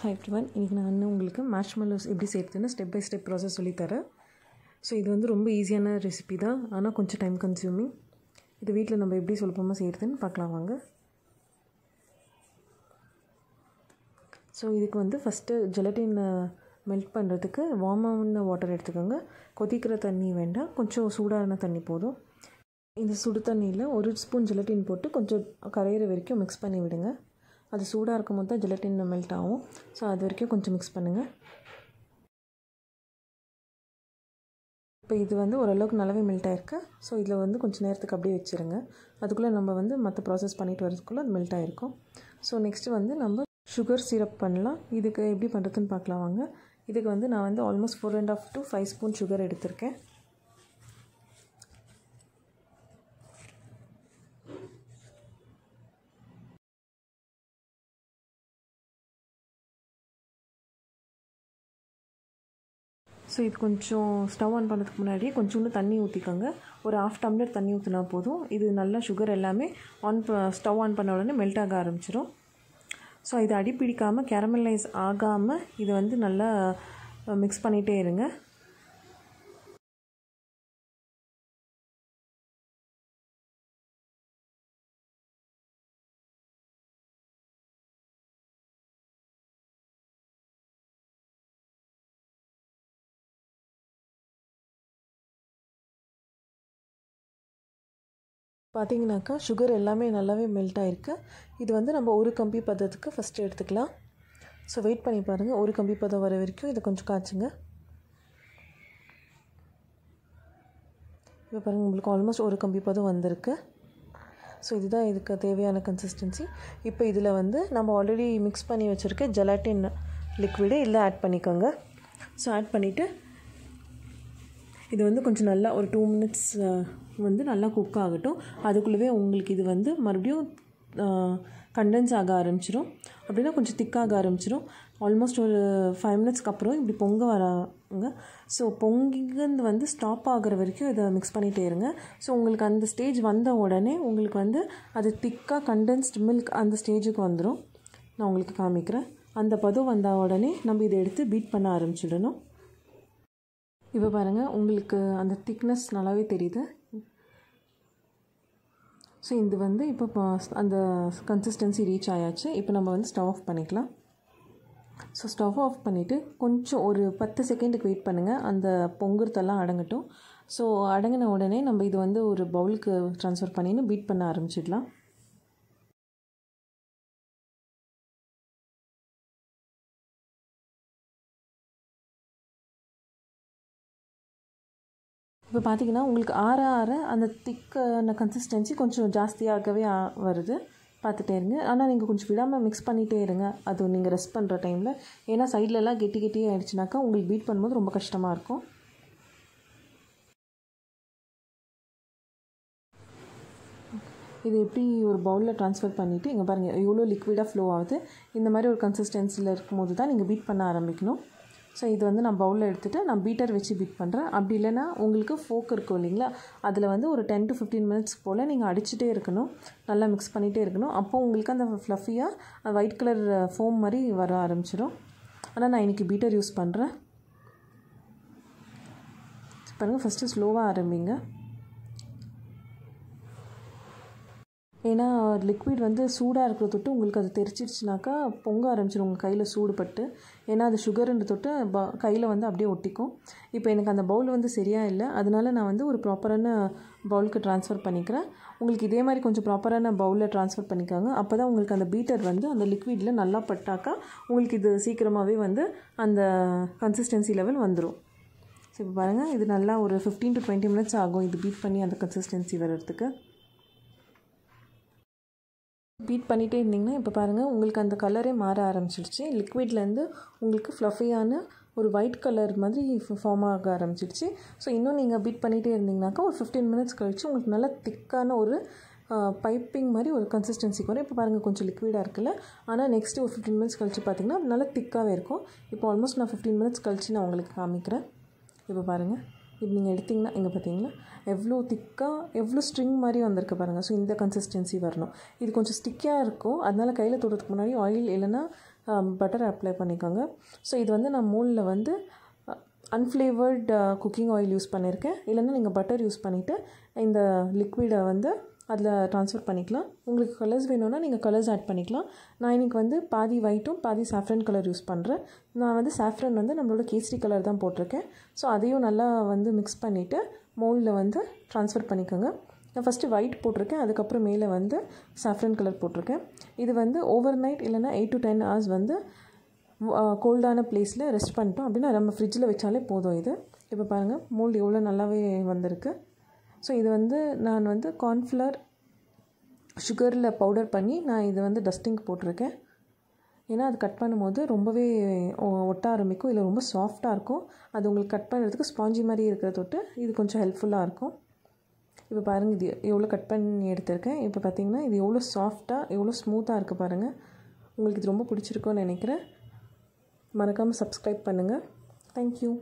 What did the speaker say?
hi every one இன்றைக்கி நான் வந்து உங்களுக்கு மேஷ் எப்படி செய்கிறதுன்னு ஸ்டெப் பை ஸ்டெப் ப்ராசஸ் சொல்லித்தரேன் ஸோ இது வந்து ரொம்ப ஈஸியான ரெசிபி தான் ஆனால் கொஞ்சம் டைம் கன்சியூமிங் இது வீட்டில் நம்ம எப்படி சுலபமாக செய்கிறதுன்னு பார்க்கலாம் வாங்க ஸோ இதுக்கு வந்து ஃபஸ்ட்டு ஜெலட்டினை மெல்ட் பண்ணுறதுக்கு வார்மான வாட்டர் எடுத்துக்கோங்க கொதிக்கிற தண்ணி வேண்டாம் கொஞ்சம் சூடான தண்ணி போதும் இந்த சுடு தண்ணியில் ஒரு ஸ்பூன் ஜெலட்டின் போட்டு கொஞ்சம் கரையிற வரைக்கும் மிக்ஸ் பண்ணி விடுங்க அது சூடாக இருக்கும்போது தான் ஜிலட்டின் மெல்ட் ஆகும் ஸோ அது வரைக்கும் கொஞ்சம் மிக்ஸ் பண்ணுங்கள் இப்போ இது வந்து ஓரளவுக்கு நல்லாவே மெல்ட் ஆயிருக்கு ஸோ இதில் வந்து கொஞ்சம் நேரத்துக்கு அப்படியே வச்சுருங்க அதுக்குள்ளே நம்ம வந்து மற்ற ப்ராசஸ் பண்ணிட்டு வரதுக்குள்ளே அது மெல்ட் ஆகிருக்கும் ஸோ நெக்ஸ்ட்டு வந்து நம்ம சுகர் சிரப் பண்ணலாம் இதுக்கு எப்படி பண்ணுறதுன்னு பார்க்கலாம் வாங்க இதுக்கு வந்து நான் வந்து almost four and half to five spoon sugar எடுத்திருக்கேன் ஸோ இது கொஞ்சம் ஸ்டவ் ஆன் பண்ணுறதுக்கு முன்னாடியே கொஞ்சோண்டு தண்ணி ஊற்றிக்கோங்க ஒரு ஆஃப் டம்ளர் தண்ணி ஊற்றினா போதும் இது நல்லா சுகர் எல்லாமே ஆன் ப ஸ்டவ் ஆன் பண்ண உடனே மெல்ட் ஆக ஆரம்பிச்சிடும் ஸோ இது அடிப்பிடிக்காமல் கேரமலைஸ் ஆகாமல் இதை வந்து நல்லா மிக்ஸ் பண்ணிகிட்டே இருங்க பார்த்திங்கனாக்கா சுகர் எல்லாமே நல்லாவே மெல்ட் ஆகிருக்கு இது வந்து நம்ம ஒரு கம்பி பதத்துக்கு ஃபஸ்ட்டு எடுத்துக்கலாம் ஸோ வெயிட் பண்ணி பாருங்கள் ஒரு கம்பி பதம் வர வரைக்கும் இதை கொஞ்சம் காய்ச்சுங்க இப்போ பாருங்கள் உங்களுக்கு ஆல்மோஸ்ட் ஒரு கம்பி பதம் வந்திருக்கு ஸோ இதுதான் இதுக்கு தேவையான கன்சிஸ்டன்சி இப்போ இதில் வந்து நம்ம ஆல்ரெடி மிக்ஸ் பண்ணி வச்சுருக்க ஜலாட்டின் லிக்விடு இல்லை ஆட் பண்ணிக்கோங்க ஸோ ஆட் பண்ணிவிட்டு இது வந்து கொஞ்சம் நல்லா ஒரு டூ மினிட்ஸ் வந்து நல்லா குக் ஆகட்டும் அதுக்குள்ளவே உங்களுக்கு இது வந்து மறுபடியும் கண்டென்ஸ் ஆக ஆரம்பிச்சிடும் அப்படின்னா கொஞ்சம் திக்காக ஆரம்பிச்சிடும் ஆல்மோஸ்ட் ஒரு ஃபைவ் மினிட்ஸ்க்கு அப்புறம் இப்படி பொங்க வராங்க ஸோ பொங்கிங்கிறது வந்து ஸ்டாப் ஆகிற வரைக்கும் இதை மிக்ஸ் பண்ணிகிட்டே இருங்க ஸோ உங்களுக்கு அந்த ஸ்டேஜ் வந்த உடனே உங்களுக்கு வந்து அது திக்காக கண்டென்ஸ்டு மில்க் அந்த ஸ்டேஜுக்கு வந்துடும் நான் உங்களுக்கு காமிக்கிறேன் அந்த பதம் வந்த உடனே நம்ம இதை எடுத்து பீட் பண்ண ஆரம்பிச்சிடணும் இப்போ பாருங்கள் உங்களுக்கு அந்த திக்னஸ் நல்லாவே தெரியுது ஸோ இது வந்து இப்போ அந்த கன்சிஸ்டன்சி ரீச் ஆயாச்சு இப்போ நம்ம வந்து ஸ்டவ் ஆஃப் பண்ணிக்கலாம் ஸோ ஸ்டவ் ஆஃப் பண்ணிவிட்டு கொஞ்சம் ஒரு பத்து செகண்டுக்கு வெயிட் பண்ணுங்கள் அந்த பொங்குறதெல்லாம் அடங்கட்டும் ஸோ அடங்கின உடனே நம்ம இது வந்து ஒரு பவுலுக்கு ட்ரான்ஸ்ஃபர் பண்ணின்னு பீட் பண்ண ஆரம்பிச்சிடலாம் இப்போ பார்த்திங்கன்னா உங்களுக்கு ஆற ஆற அந்த திக்கான கன்சிஸ்டன்சி கொஞ்சம் ஜாஸ்தியாகவே வருது பார்த்துட்டே இருங்க ஆனால் நீங்கள் கொஞ்சம் விடாமல் மிக்ஸ் பண்ணிகிட்டே இருங்க அது நீங்கள் ரெஸ்ட் பண்ணுற டைமில் ஏன்னா சைட்லலாம் கெட்டி கெட்டி ஆகிடுச்சுனாக்கா உங்களுக்கு பீட் பண்ணும்போது ரொம்ப கஷ்டமாக இருக்கும் இது எப்படி ஒரு பவுலில் ட்ரான்ஸ்ஃபர் பண்ணிவிட்டு இங்கே பாருங்கள் எவ்வளோ லிக்விடாக ஃப்ளோ ஆகுது இந்த மாதிரி ஒரு கன்சிஸ்டன்சியில் இருக்கும்போது தான் நீங்கள் பீட் பண்ண ஆரம்பிக்கணும் ஸோ இது வந்து நான் பவுலில் எடுத்துகிட்டு நான் பீட்டர் வச்சு பீட் பண்ணுறேன் அப்படி இல்லைனா உங்களுக்கு ஃபோக் இருக்கும் இல்லைங்களா அதில் வந்து ஒரு டென் டு ஃபிஃப்டீன் மினிட்ஸ் போல் நீங்கள் அடிச்சுட்டே இருக்கணும் நல்லா மிக்ஸ் பண்ணிகிட்டே இருக்கணும் அப்போது உங்களுக்கு அந்த ஃப்ளஃபியாக ஒயிட் கலர் ஃபோம் மாதிரி வர ஆரம்பிச்சிடும் ஆனால் நான் இன்றைக்கி பீட்டர் யூஸ் பண்ணுறேன் பாருங்கள் ஃபஸ்ட்டு ஸ்லோவாக ஆரம்பிங்க ஏன்னா லிக்விட் வந்து சூடாக இருக்கிற தொட்டு உங்களுக்கு அது தெரிச்சிடுச்சுனாக்கா பொங்க ஆரம்பிச்சிடும் உங்கள் கையில் சூடுபட்டு ஏன்னா அது சுகருன்ற தொட்டு ப கையில் வந்து அப்படியே ஒட்டிக்கும் இப்போ எனக்கு அந்த பவுல் வந்து சரியாக இல்லை அதனால நான் வந்து ஒரு ப்ராப்பரான பவுலுக்கு ட்ரான்ஸ்ஃபர் பண்ணிக்கிறேன் உங்களுக்கு இதே மாதிரி கொஞ்சம் ப்ராப்பரான பவுலில் ட்ரான்ஸ்ஃபர் பண்ணிக்காங்க அப்போ தான் உங்களுக்கு அந்த பீட்டர் வந்து அந்த லிக்விடில் நல்லா பட்டாக்கா உங்களுக்கு இது சீக்கிரமாகவே வந்து அந்த கன்சிஸ்டன்சி லெவல் வந்துடும் ஸோ இப்போ பாருங்கள் இது நல்லா ஒரு ஃபிஃப்டீன் டு டுவெண்ட்டி மினிட்ஸ் ஆகும் இது பீட் பண்ணி அந்த கன்சிஸ்டன்சி வர்றதுக்கு பீட் பண்ணிகிட்டே இருந்தீங்கன்னா இப்போ பாருங்கள் உங்களுக்கு அந்த கலரே மாற ஆரம்பிச்சிடுச்சு லிக்விட்லேருந்து உங்களுக்கு ஃப்ளஃபியான ஒரு ஒயிட் கலர் மாதிரி ஃபார்ம் ஆக ஆரம்பிச்சிடுச்சு ஸோ இன்னும் நீங்கள் பீட் பண்ணிகிட்டே இருந்தீங்கனாக்கா ஒரு ஃபிஃப்டீன் மினிட்ஸ் கழிச்சு உங்களுக்கு நல்லா திக்கான ஒரு பைப்பிங் மாதிரி ஒரு கன்சிஸ்டன்சிக்கு வரும் இப்போ பாருங்கள் கொஞ்சம் லிக்விடாக இருக்குல்ல ஆனால் நெக்ஸ்ட்டு ஒரு ஃபிஃப்டீன் மினிட்ஸ் கழிச்சு பார்த்திங்கன்னா நல்லா திக்காகவே இருக்கும் இப்போ ஆல்மோஸ்ட் நான் ஃபிஃப்டீன் மினிட்ஸ் கழிச்சு நான் உங்களுக்கு காமிக்கிறேன் இப்போ பாருங்கள் இப்போ நீங்கள் எடுத்திங்கன்னா இங்கே பார்த்தீங்களா எவ்வளோ திக்காக எவ்வளோ ஸ்ட்ரிங் மாதிரி வந்திருக்கு பாருங்கள் ஸோ இந்த கன்சிஸ்டன்சி வரணும் இது கொஞ்சம் ஸ்டிக்கியாக இருக்கும் அதனால் கையில் தொடுறதுக்கு முன்னாடி ஆயில் இல்லைன்னா பட்டர் um, அப்ளை பண்ணிக்கோங்க ஸோ இது வந்து நான் மூலில் வந்து அன்ஃப்ளேவர்டு குக்கிங் ஆயில் யூஸ் பண்ணியிருக்கேன் இல்லைன்னா நீங்கள் பட்டர் யூஸ் பண்ணிவிட்டு இந்த லிக்விடை வந்து அதில் ட்ரான்ஸ்ஃபர் பண்ணிக்கலாம் உங்களுக்கு கலர்ஸ் வேணும்னா நீங்கள் கலர்ஸ் ஆட் பண்ணிக்கலாம் நான் இன்றைக்கி வந்து பாதி ஒயிட்டும் பாதி சாஃப்ரன் கலர் யூஸ் பண்ணுறேன் நான் வந்து சாஃப்ரன் வந்து நம்மளோட கேசரி கலர் தான் போட்டிருக்கேன் ஸோ அதையும் நல்லா வந்து மிக்ஸ் பண்ணிவிட்டு மோல்டில் வந்து ட்ரான்ஸ்ஃபர் பண்ணிக்கோங்க நான் ஃபஸ்ட்டு ஒயிட் போட்டிருக்கேன் அதுக்கப்புறம் மேலே வந்து சாஃப்ரன் கலர் போட்டிருக்கேன் இது வந்து ஓவர் நைட் இல்லைனா எயிட் டு டென் ஹவர்ஸ் வந்து கோல்டான பிளேஸில் ரெஸ்ட் பண்ணிட்டோம் அப்படின்னா நம்ம ஃப்ரிட்ஜில் வச்சாலே போதும் இது இப்போ பாருங்கள் மோல்டு எவ்வளோ நல்லாவே வந்திருக்கு ஸோ இது வந்து நான் வந்து கார்ன்ஃப்ளவர் சுகரில் பவுடர் பண்ணி நான் இது வந்து டஸ்டிங் போட்டிருக்கேன் ஏன்னா அது கட் பண்ணும்போது ரொம்பவே ஒட்ட ஆரம்பிக்கும் இல்லை ரொம்ப சாஃப்டாக இருக்கும் அது உங்களுக்கு கட் பண்ணுறதுக்கு ஸ்பாஞ்சி மாதிரி இருக்கிற தொட்டு இது கொஞ்சம் ஹெல்ப்ஃபுல்லாக இருக்கும் இப்போ பாருங்கள் இது எவ்வளோ கட் பண்ணி எடுத்திருக்கேன் இப்போ பார்த்திங்கன்னா இது எவ்வளோ சாஃப்டாக எவ்வளோ ஸ்மூத்தாக இருக்குது பாருங்கள் உங்களுக்கு இது ரொம்ப பிடிச்சிருக்குன்னு நினைக்கிறேன் மறக்காமல் சப்ஸ்கிரைப் பண்ணுங்கள் தேங்க்யூ